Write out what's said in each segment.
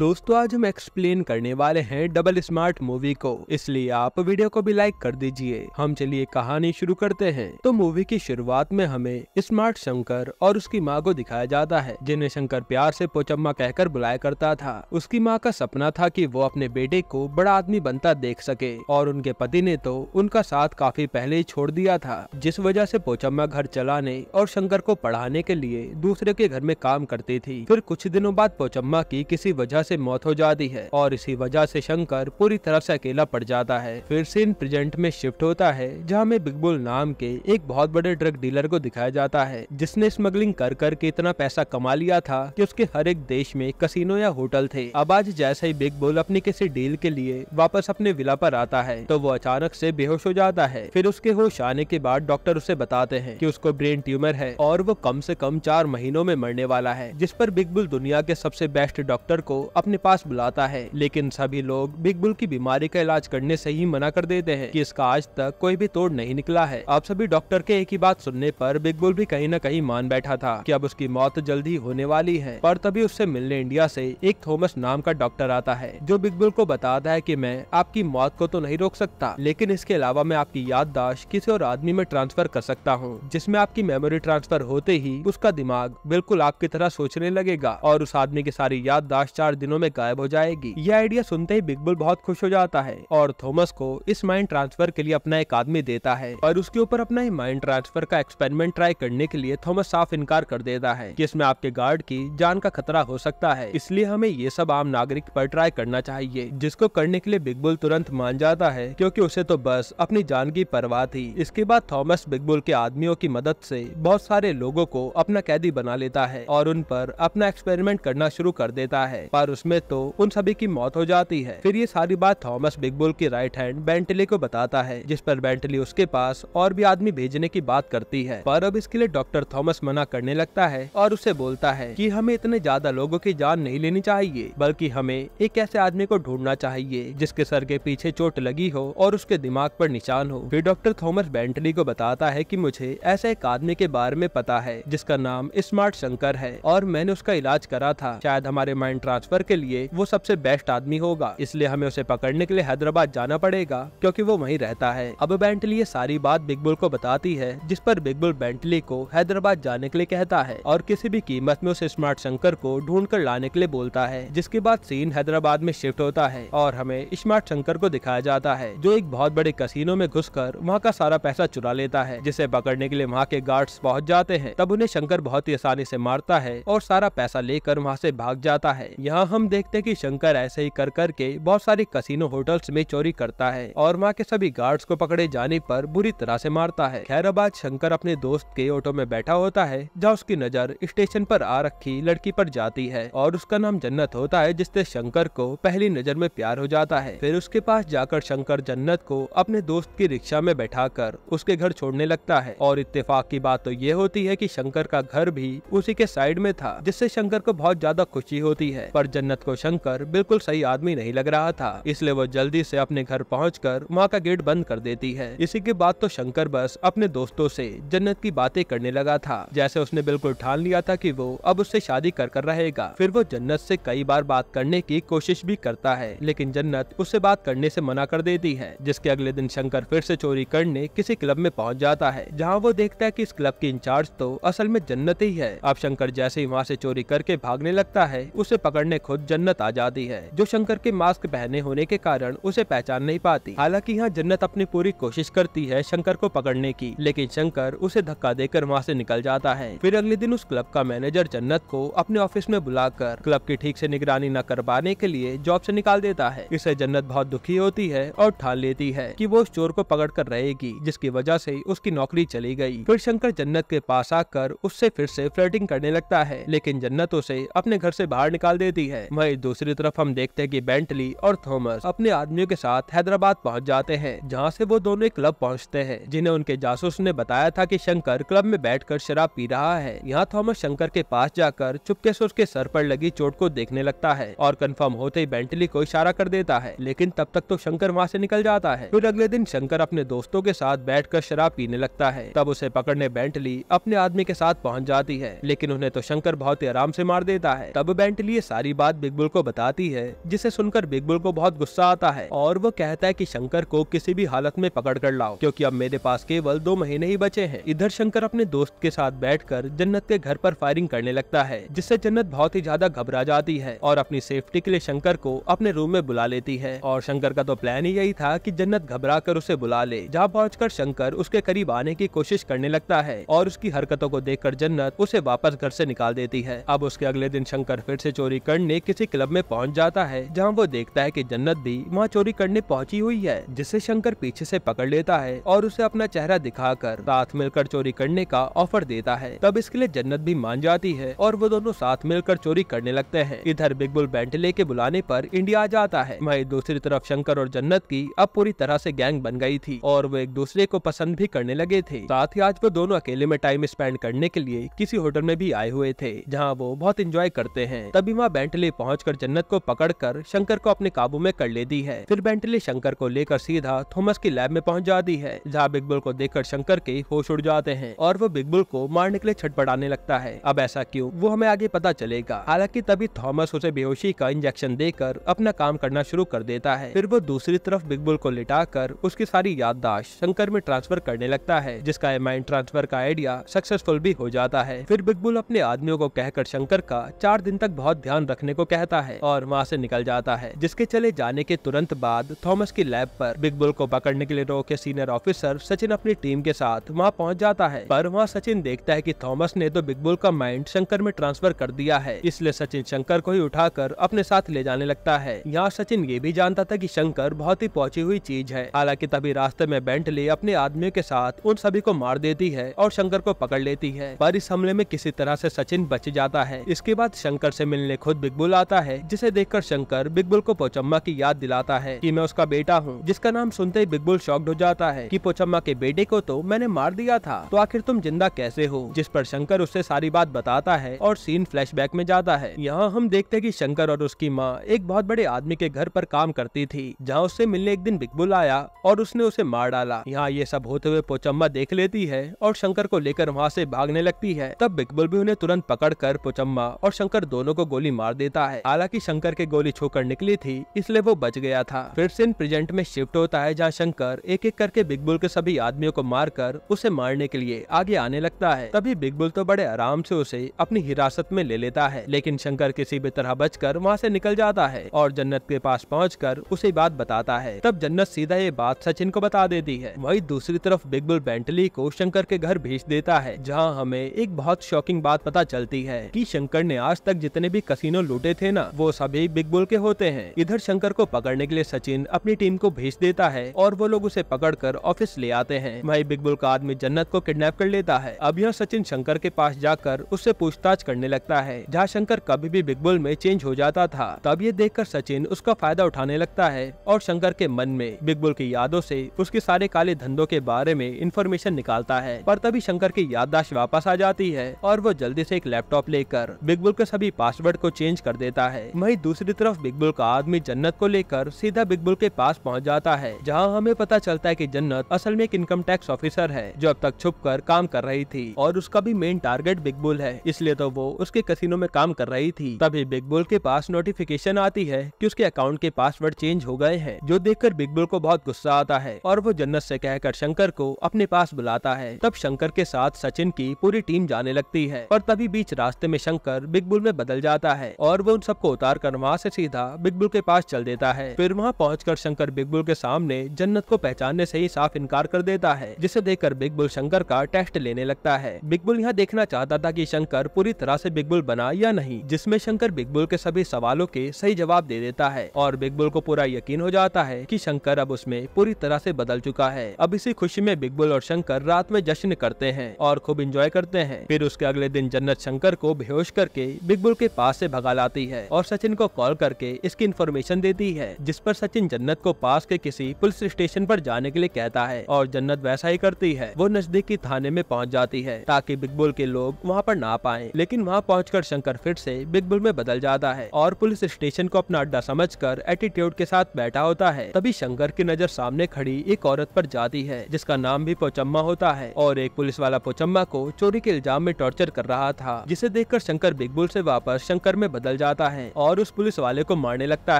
दोस्तों आज हम एक्सप्लेन करने वाले हैं डबल स्मार्ट मूवी को इसलिए आप वीडियो को भी लाइक कर दीजिए हम चलिए कहानी शुरू करते हैं तो मूवी की शुरुआत में हमें स्मार्ट शंकर और उसकी माँ को दिखाया जाता है जिन्हें शंकर प्यार से पोचम्मा कहकर बुलाया करता था उसकी माँ का सपना था कि वो अपने बेटे को बड़ा आदमी बनता देख सके और उनके पति ने तो उनका साथ काफी पहले ही छोड़ दिया था जिस वजह से पोचम्मा घर चलाने और शंकर को पढ़ाने के लिए दूसरे के घर में काम करती थी फिर कुछ दिनों बाद पोचम्मा की किसी वजह वजह से मौत हो जाती है और इसी वजह से शंकर पूरी तरह से अकेला पड़ जाता है फिर सीन प्रेजेंट में शिफ्ट होता है जहाँ में बिग बुल नाम के एक बहुत बड़े ड्रग डीलर को दिखाया जाता है जिसने स्मगलिंग कर कर के इतना पैसा कमा लिया था कि उसके हर एक देश में कसिनो या होटल थे अब आज जैसे ही बिग बुल अपनी किसी डील के लिए वापस अपने विला पर आता है तो वो अचानक से बेहोश हो जाता है फिर उसके होश आने के बाद डॉक्टर उसे बताते हैं कि उसको ब्रेन ट्यूमर है और वो कम से कम चार महीनों में मरने वाला है जिस पर बिग बुल दुनिया के सबसे बेस्ट डॉक्टर को अपने पास बुलाता है लेकिन सभी लोग बिग बुल की बीमारी का इलाज करने से ही मना कर देते हैं कि इसका आज तक कोई भी तोड़ नहीं निकला है आप सभी डॉक्टर के एक ही बात सुनने पर बिग बुल भी कहीं न कहीं मान बैठा था कि अब उसकी मौत जल्दी होने वाली है पर तभी उससे मिलने इंडिया से एक थॉमस नाम का डॉक्टर आता है जो बिग बुल को बताता है की मैं आपकी मौत को तो नहीं रोक सकता लेकिन इसके अलावा मैं आपकी याददाश्त किसी और आदमी में ट्रांसफर कर सकता हूँ जिसमे आपकी मेमोरी ट्रांसफर होते ही उसका दिमाग बिल्कुल आपकी तरह सोचने लगेगा और उस आदमी की सारी याददाश्त चार दिनों में गायब हो जाएगी यह आइडिया सुनते ही बिग बुल बहुत खुश हो जाता है और थॉमस को इस माइंड ट्रांसफर के लिए अपना एक आदमी देता है और उसके ऊपर अपना ही माइंड ट्रांसफर का एक्सपेरिमेंट ट्राई करने के लिए थॉमस साफ इनकार कर देता है की इसमें आपके गार्ड की जान का खतरा हो सकता है इसलिए हमें ये सब आम नागरिक आरोप ट्राई करना चाहिए जिसको करने के लिए बिग बुल तुरंत मान जाता है क्यूँकी उसे तो बस अपनी जान की परवाह थी इसके बाद थॉमस बिग बुल के आदमियों की मदद ऐसी बहुत सारे लोगो को अपना कैदी बना लेता है और उन पर अपना एक्सपेरिमेंट करना शुरू कर देता है पर उसमें तो उन सभी की मौत हो जाती है फिर ये सारी बात थॉमस बिग बुल की राइट हैंड बेंटली को बताता है जिस पर बेंटली उसके पास और भी आदमी भेजने की बात करती है पर अब इसके लिए डॉक्टर थॉमस मना करने लगता है और उसे बोलता है की हमें इतने ज्यादा लोगों की जान नहीं लेनी चाहिए बल्कि हमें एक ऐसे आदमी को ढूंढना चाहिए जिसके सर के पीछे चोट लगी हो और उसके दिमाग पर निशान हो फिर डॉक्टर थॉमस बेंटली को बताता है कि मुझे ऐसे एक आदमी के बारे में पता है जिसका नाम स्मार्ट शंकर है और मैंने उसका इलाज करा था शायद हमारे माइंड ट्रांसफर अकबर के लिए वो सबसे बेस्ट आदमी होगा इसलिए हमें उसे पकड़ने के लिए हैदराबाद जाना पड़ेगा क्योंकि वो वहीं रहता है अब बेंटली ये सारी बात बिग बुल को बताती है जिस पर बिग बुल बेंटली को हैदराबाद जाने के लिए कहता है और किसी भी कीमत में उसे स्मार्ट शंकर को ढूंढ कर लाने के लिए बोलता है जिसके बाद सीन हैदराबाद में शिफ्ट होता है और हमें स्मार्ट शंकर को दिखाया जाता है जो एक बहुत बड़े कसीनो में कर वहाँ का सारा पैसा चुरा लेता है जिसे पकड़ने के लिए वहाँ के गार्ड्स पहुँच जाते हैं तब उन्हें शंकर बहुत ही आसानी से मारता है और सारा पैसा लेकर वहाँ से भाग जाता है यहाँ हम देखते हैं कि शंकर ऐसे ही कर करके बहुत सारे कसिनो होटल्स में चोरी करता है और वहाँ के सभी गार्ड्स को पकड़े जाने पर बुरी तरह से मारता है खैराबाद शंकर अपने दोस्त के ऑटो में बैठा होता है जहाँ उसकी नजर स्टेशन पर आ रखी लड़की पर जाती है और उसका नाम जन्नत होता है जिससे शंकर को पहली नजर में प्यार हो जाता है फिर उसके पास जाकर शंकर जन्नत को अपने दोस्त की रिक्शा में बैठा कर उसके घर छोड़ने लगता है और इत्तेफाक की बात तो ये होती है की शंकर का घर भी उसी के साइड में था जिससे शंकर को बहुत ज्यादा खुशी होती है पर जन्नत को शंकर बिल्कुल सही आदमी नहीं लग रहा था इसलिए वो जल्दी से अपने घर पहुँच वहाँ का गेट बंद कर देती है इसी के बाद तो शंकर बस अपने दोस्तों से जन्नत की बातें करने लगा था जैसे उसने बिल्कुल ठान लिया था कि वो अब उससे शादी कर कर रहेगा फिर वो जन्नत से कई बार बात करने की कोशिश भी करता है लेकिन जन्नत उससे बात करने से मना कर देती है जिसके अगले दिन शंकर फिर से चोरी करने किसी क्लब में पहुंच जाता है जहां वो देखता है कि इस क्लब की इंचार्ज तो असल में जन्नत ही है अब शंकर जैसे ही वहां से चोरी करके भागने लगता है उसे पकड़ने खुद जन्नत आ जाती है जो शंकर के मास्क पहने होने के कारण उसे पहचान नहीं पाती हालांकि यहाँ जन्नत अपनी पूरी कोशिश करती है शंकर को पकड़ने की लेकिन शंकर उसे धक्का देकर वहाँ से निकल जाता है फिर अगले दिन उस क्लब का मैनेजर जन्नत को अपने ऑफिस में बुलाकर क्लब की ठीक से निगरानी न कर के लिए जॉब से निकाल देता है इससे जन्नत बहुत दुखी होती है और ठान लेती है की वो उस चोर को पकड़ कर रहेगी जिसकी वजह से उसकी नौकरी चली गयी फिर शंकर जन्नत के पास आकर उससे फिर से फ्लर्टिंग करने लगता है लेकिन जन्नत उसे अपने घर से बाहर निकाल देती है है वही दूसरी तरफ हम देखते हैं की बेंटली और थॉमस अपने आदमियों के साथ हैदराबाद पहुँच जाते हैं जहाँ से वो दोनों एक क्लब पहुँचते हैं जिन्हें उनके जासूस ने बताया था की शंकर क्लब में बैठ शराब पी रहा है यहाँ थॉमस शंकर के पास जाकर चुपके से उसके सर पर लगी चोट को देखने लगता है और कन्फर्म होते ही बेंटली को इशारा कर देता है लेकिन तब तक तो शंकर वहाँ से निकल जाता है फिर अगले दिन शंकर अपने दोस्तों के साथ बैठ शराब पीने लगता है तब उसे पकड़ने बेंटली अपने आदमी के साथ पहुँच जाती है लेकिन उन्हें तो शंकर बहुत ही आराम से मार देता है तब बेंटली ये सारी बात बिग बुल को बताती है जिसे सुनकर बिग बुल को बहुत गुस्सा आता है और वो कहता है कि शंकर को किसी भी हालत में पकड़ कर लाओ क्योंकि अब मेरे पास केवल दो महीने ही बचे हैं इधर शंकर अपने दोस्त के साथ बैठकर जन्नत के घर पर फायरिंग करने लगता है जिससे जन्नत बहुत ही ज्यादा घबरा जाती है और अपनी सेफ्टी के लिए शंकर को अपने रूम में बुला लेती है और शंकर का तो प्लान ही यही था कि जन्नत घबरा कर उसे बुला ले जहाँ पहुँच शंकर उसके करीब आने की कोशिश करने लगता है और उसकी हरकतों को देखकर जन्नत उसे वापस घर से निकाल देती है अब उसके अगले दिन शंकर फिर से चोरी करने अपने किसी क्लब में पहुंच जाता है जहां वो देखता है कि जन्नत भी वहां चोरी करने पहुंची हुई है जिसे शंकर पीछे से पकड़ लेता है और उसे अपना चेहरा दिखाकर साथ मिलकर चोरी करने का ऑफर देता है तब इसके लिए जन्नत भी मान जाती है और वो दोनों साथ मिलकर चोरी करने लगते है इधर बिग बुल बैंटले के बुलाने पर इंडिया आ जाता है वही दूसरी तरफ शंकर और जन्नत की अब पूरी तरह से गैंग बन गई थी और वो एक दूसरे को पसंद भी करने लगे थे साथ ही आज वो दोनों अकेले में टाइम स्पेंड करने के लिए किसी होटल में भी आए हुए थे जहाँ वो बहुत इंजॉय करते हैं तभी वहाँ बैंटले बेंटले पहुंचकर जन्नत को पकड़कर शंकर को अपने काबू में कर लेती है फिर बेंटले शंकर को लेकर सीधा थॉमस की लैब में पहुंच जाती है जहां बिग बुल को देखकर शंकर के होश उड़ जाते हैं और वो बिग बुल को मारने के लिए छटपटाने लगता है अब ऐसा क्यों वो हमें आगे पता चलेगा हालांकि तभी थॉमस उसे बेहोशी का इंजेक्शन देकर अपना काम करना शुरू कर देता है फिर वो दूसरी तरफ बिग बुल को लिटा कर उसकी सारी याददाश्त शंकर में ट्रांसफर करने लगता है जिसका माइंड ट्रांसफर का आइडिया सक्सेसफुल भी हो जाता है फिर बिग बुल अपने आदमियों को कहकर शंकर का चार दिन तक बहुत ध्यान रखने जाने को कहता है और वहाँ से निकल जाता है जिसके चले जाने के तुरंत बाद थॉमस की लैब पर बिग बुल को पकड़ने के लिए रो के सीनियर ऑफिसर सचिन अपनी टीम के साथ वहाँ पहुँच जाता है पर वहाँ सचिन देखता है की थॉमस ने तो बिग बुल का माइंड शंकर में ट्रांसफर कर दिया है इसलिए सचिन शंकर को ही उठा अपने साथ ले जाने लगता है यहाँ सचिन ये भी जानता था की शंकर बहुत ही पहुंची हुई चीज है हालांकि तभी रास्ते में बेंटली अपने आदमियों के साथ उन सभी को मार देती है और शंकर को पकड़ लेती है पर इस हमले में किसी तरह से सचिन बच जाता है इसके बाद शंकर से मिलने खुद बिग बुल आता है जिसे देखकर शंकर बिग बुल को पोचम्मा की याद दिलाता है कि मैं उसका बेटा हूँ जिसका नाम सुनते ही बिग बुल शॉक्ड हो जाता है कि पोचम्मा के बेटे को तो मैंने मार दिया था तो आखिर तुम जिंदा कैसे हो जिस पर शंकर उससे सारी बात बताता है और सीन फ्लैश में जाता है यहाँ हम देखते की शंकर और उसकी माँ एक बहुत बड़े आदमी के घर आरोप काम करती थी जहाँ उससे मिलने एक दिन बिग बुल आया और उसने उसे मार डाला यहाँ ये सब होते हुए पोचम्मा देख लेती है और शंकर को लेकर वहाँ ऐसी भागने लगती है तब बिग बुल भी उन्हें तुरंत पकड़ कर पोचम्मा और शंकर दोनों को गोली मार देता है हालांकि शंकर के गोली छोकर निकली थी इसलिए वो बच गया था फिर सिंह प्रेजेंट में शिफ्ट होता है जहाँ शंकर एक एक करके बिग बुल के सभी आदमियों को मारकर उसे मारने के लिए आगे आने लगता है तभी बिग बुल तो बड़े आराम से उसे अपनी हिरासत में ले लेता है लेकिन शंकर किसी भी तरह बचकर वहाँ से निकल जाता है और जन्नत के पास पहुँच उसे बात बताता है तब जन्नत सीधा ये बात सचिन को बता देती है वही दूसरी तरफ बिग बुल बेंटली को शंकर के घर भेज देता है जहाँ हमें एक बहुत शॉकिंग बात पता चलती है की शंकर ने आज तक जितने भी कसिनो लूटे थे ना वो सभी बिग बुल के होते हैं इधर शंकर को पकड़ने के लिए सचिन अपनी टीम को भेज देता है और वो लोग उसे पकड़कर ऑफिस ले आते हैं वही बिग बुल का आदमी जन्नत को किडनैप कर लेता है अब यहाँ सचिन शंकर के पास जाकर उससे पूछताछ करने लगता है जहाँ शंकर कभी भी बिग बुल में चेंज हो जाता था तब ये देख सचिन उसका फायदा उठाने लगता है और शंकर के मन में बिग बुल की यादों से उसके सारे काले धंधों के बारे में इन्फॉर्मेशन निकालता है पर तभी शंकर की याददाश्त वापस आ जाती है और वो जल्दी से एक लैपटॉप लेकर बिग बुल के सभी पासवर्ड को चेंज कर देता है वही दूसरी तरफ बिग बुल का आदमी जन्नत को लेकर सीधा बिग बुल के पास पहुँच जाता है जहाँ हमें पता चलता है की जन्नत असल में एक इनकम टैक्स ऑफिसर है जो अब तक छुप कर काम कर रही थी और उसका भी मेन टारगेट बिग बुल है इसलिए तो वो उसके कसिनो में काम कर रही थी तभी बिग बुल के पास नोटिफिकेशन आती है की उसके अकाउंट के पासवर्ड चेंज हो गए हैं जो देखकर बिग बुल को बहुत गुस्सा आता है और वो जन्नत से कहकर शंकर को अपने पास बुलाता है तब शंकर के साथ सचिन की पूरी टीम जाने लगती है और तभी बीच रास्ते में शंकर बिग बुल में बदल जाता है और और वह उन सबको उतार कर वहाँ से सीधा बिग बुल के पास चल देता है फिर वहाँ पहुँच कर शंकर बिग बुल के सामने जन्नत को पहचानने से ही साफ इनकार कर देता है जिसे देखकर बिग बुल शंकर का टेस्ट लेने लगता है बिग बुल यहाँ देखना चाहता था की शंकर पूरी तरह से बिग बुल बना या नहीं जिसमे शंकर बिग बुल के सभी सवालों के सही जवाब दे देता है और बिग बुल को पूरा यकीन हो जाता है की शंकर अब उसमें पूरी तरह से बदल चुका है अब इसी खुशी में बिग बुल और शंकर रात में जश्न करते हैं और खूब इंजॉय करते हैं फिर उसके अगले दिन जन्नत शंकर को बेहोश करके बिग बुल के पास से भगा आती है और सचिन को कॉल करके इसकी इन्फॉर्मेशन देती है जिस पर सचिन जन्नत को पास के किसी पुलिस स्टेशन पर जाने के लिए कहता है और जन्नत वैसा ही करती है वो नजदीकी थाने में पहुंच जाती है ताकि बिग बुल के लोग वहाँ पर ना पाए लेकिन वहाँ पहुँच शंकर फिर से बिग बुल में बदल जाता है और पुलिस स्टेशन को अपना अड्डा समझ कर एटीट्यूड के साथ बैठा होता है तभी शंकर की नजर सामने खड़ी एक औरत पर जाती है जिसका नाम भी पोचम्मा होता है और एक पुलिस वाला पोचम्मा को चोरी के इल्जाम में टॉर्चर कर रहा था जिसे देखकर शंकर बिग बुल से वापस शंकर में बदल निकल जाता है और उस पुलिस वाले को मारने लगता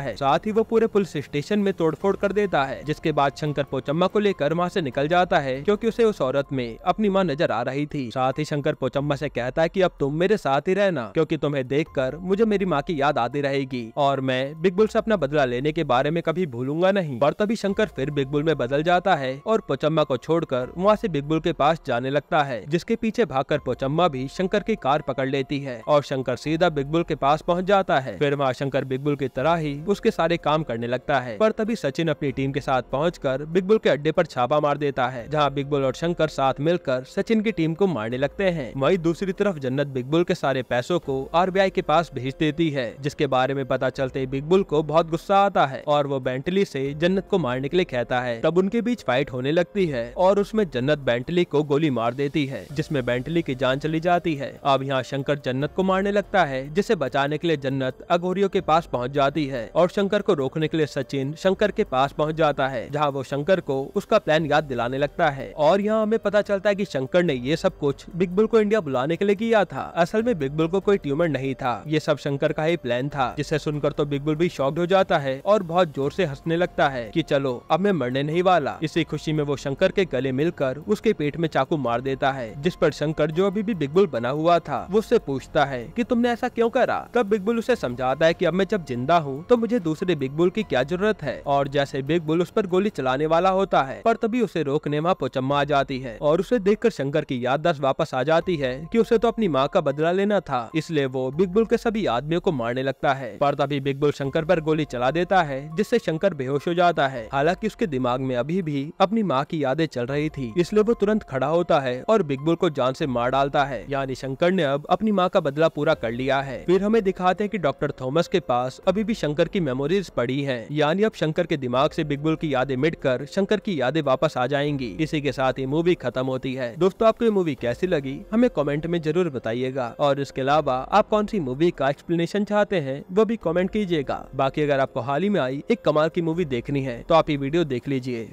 है साथ ही वो पूरे पुलिस स्टेशन में तोड़फोड़ कर देता है जिसके बाद शंकर पोचम्मा को लेकर वहाँ ऐसी निकल जाता है क्यूँकी उसे उस औरत में अपनी माँ नजर आ रही थी साथ ही शंकर पोचम्मा ऐसी कहता है की अब तुम मेरे साथ ही रहना क्यूँकी तुम्हें देख कर मुझे मेरी माँ की याद आती रहेगी और मैं बिग बुल ऐसी अपना बदला लेने के बारे में कभी भूलूंगा नहीं पर तभी शंकर फिर बिग बुल में बदल जाता है और पोचम्मा को छोड़कर वहाँ से बिग बुल के पास जाने लगता है जिसके पीछे भागकर पोचम्मा भी शंकर की कार पकड़ लेती है और शंकर सीधा बिग बुल के पास पहुँच पहुंच जाता है फिर उमाशंकर बिग बुल की तरह ही उसके सारे काम करने लगता है पर तभी सचिन अपनी टीम के साथ पहुँच कर बिग बुल के अड्डे आरोप छापा मार देता है जहाँ बिग बुल और शंकर साथ मिलकर सचिन की टीम को मारने लगते है वही दूसरी तरफ जन्नत बिग बुल के सारे पैसों को आर के पास भेज देती है जिसके बारे में पता चलते बिग बुल को बहुत गुस्सा आता है और वो बेंटली से जन्नत को मारने के लिए कहता है तब उनके बीच फाइट होने लगती है और उसमें जन्नत बेंटली को गोली मार देती है जिसमे बेंटली की जान चली जाती है अब यहाँ शंकर जन्नत को मारने लगता है जिसे बचाने के लिए लिए जन्नत अगोरियो के पास पहुंच जाती है और शंकर को रोकने के लिए सचिन शंकर के पास पहुंच जाता है जहां वो शंकर को उसका प्लान याद दिलाने लगता है और यहाँ हमें पता चलता है कि शंकर ने ये सब कुछ बिग बुल को इंडिया बुलाने के लिए किया था असल में बिग बुल को कोई ट्यूमर नहीं था ये सब शंकर का ही प्लान था जिसे सुनकर तो बिग बुल भी शॉक्ड हो जाता है और बहुत जोर से हंसने लगता है की चलो अब मैं मरने नहीं वाला इसी खुशी में वो शंकर के गले मिलकर उसके पेट में चाकू मार देता है जिस पर शंकर जो अभी भी बिग बुल बना हुआ था वो उससे पूछता है की तुमने ऐसा क्यों करा तब बिग बुल उसे समझाता है कि अब मैं जब जिंदा हूँ तो मुझे दूसरे बिग बुल की क्या जरूरत है और जैसे बिग बुल उस पर गोली चलाने वाला होता है पर तभी उसे रोकने माँ पोचम्मा आ जाती है और उसे देखकर शंकर की याददाश्त वापस आ जाती है कि उसे तो अपनी माँ का बदला लेना था इसलिए वो बिग बुल के सभी आदमियों को मारने लगता है पर तभी बिग बुल शंकर पर गोली चला देता है जिससे शंकर बेहोश हो जाता है हालांकि उसके दिमाग में अभी भी अपनी माँ की यादें चल रही थी इसलिए वो तुरंत खड़ा होता है और बिग बुल को जान से मार डालता है यानी शंकर ने अब अपनी माँ का बदला पूरा कर लिया है फिर हमें दिखा दिखाते हैं कि डॉक्टर थॉमस के पास अभी भी शंकर की मेमोरीज पड़ी हैं यानी अब शंकर के दिमाग से बिग बुल की यादें मिट कर शंकर की यादें वापस आ जाएंगी इसी के साथ ये मूवी खत्म होती है दोस्तों आपको ये मूवी कैसी लगी हमें कॉमेंट में जरूर बताइएगा और इसके अलावा आप कौन सी मूवी का एक्सप्लेनेशन चाहते हैं वो भी कॉमेंट कीजिएगा बाकी अगर आपको हाल ही में आई एक कमाल की मूवी देखनी है तो आप ये वीडियो देख लीजिए